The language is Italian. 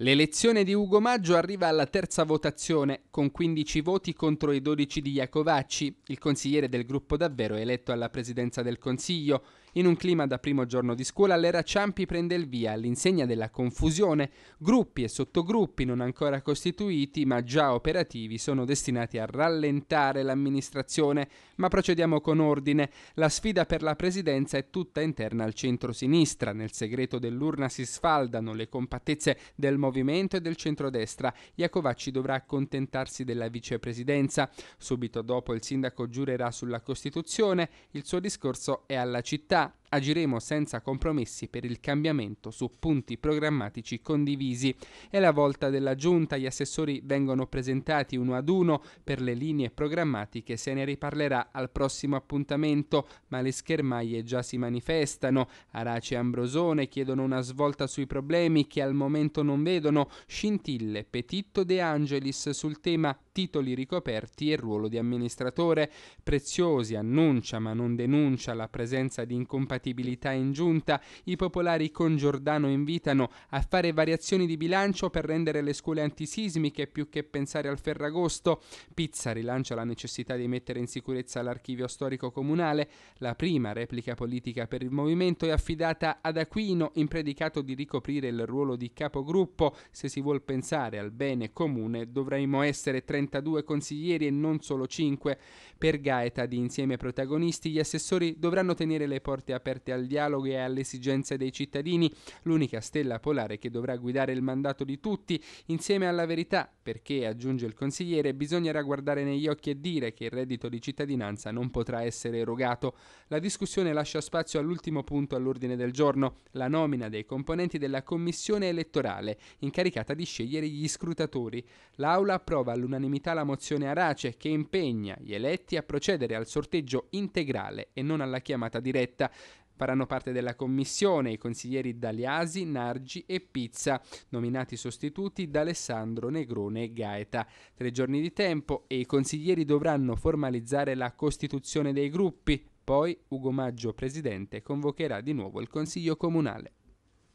L'elezione di Ugo Maggio arriva alla terza votazione, con 15 voti contro i 12 di Iacovacci, il consigliere del gruppo davvero eletto alla presidenza del Consiglio. In un clima da primo giorno di scuola, l'era Ciampi prende il via all'insegna della confusione. Gruppi e sottogruppi non ancora costituiti, ma già operativi, sono destinati a rallentare l'amministrazione. Ma procediamo con ordine. La sfida per la presidenza è tutta interna al centro-sinistra. Nel segreto dell'urna si sfaldano le compattezze del movimento movimento e del centrodestra. Iacovacci dovrà accontentarsi della vicepresidenza. Subito dopo il sindaco giurerà sulla Costituzione, il suo discorso è alla città. Agiremo senza compromessi per il cambiamento su punti programmatici condivisi. È la volta della Giunta, gli assessori vengono presentati uno ad uno per le linee programmatiche, se ne riparlerà al prossimo appuntamento, ma le schermaglie già si manifestano. Arace e Ambrosone chiedono una svolta sui problemi che al momento non vedono, scintille Petitto De Angelis sul tema titoli ricoperti e ruolo di amministratore. Preziosi annuncia ma non denuncia la presenza di incompatibilità in giunta. I popolari con Giordano invitano a fare variazioni di bilancio per rendere le scuole antisismiche più che pensare al Ferragosto. Pizza rilancia la necessità di mettere in sicurezza l'archivio storico comunale. La prima replica politica per il movimento è affidata ad Aquino in predicato di ricoprire il ruolo di capogruppo. Se si vuol pensare al bene comune dovremmo essere 30 32 consiglieri e non solo 5. Per Gaeta di Insieme Protagonisti, gli assessori dovranno tenere le porte aperte al dialogo e alle esigenze dei cittadini, l'unica stella polare che dovrà guidare il mandato di tutti, insieme alla verità, perché, aggiunge il consigliere, bisognerà guardare negli occhi e dire che il reddito di cittadinanza non potrà essere erogato. La discussione lascia spazio all'ultimo punto all'ordine del giorno, la nomina dei componenti della commissione elettorale, incaricata di scegliere gli scrutatori. L'Aula approva all'unanimità all'unanimità la mozione Arace che impegna gli eletti a procedere al sorteggio integrale e non alla chiamata diretta. Faranno parte della commissione i consiglieri Daliasi, Nargi e Pizza, nominati sostituti da Alessandro Negrone e Gaeta. Tre giorni di tempo e i consiglieri dovranno formalizzare la costituzione dei gruppi. Poi Ugo Maggio, presidente, convocherà di nuovo il Consiglio Comunale.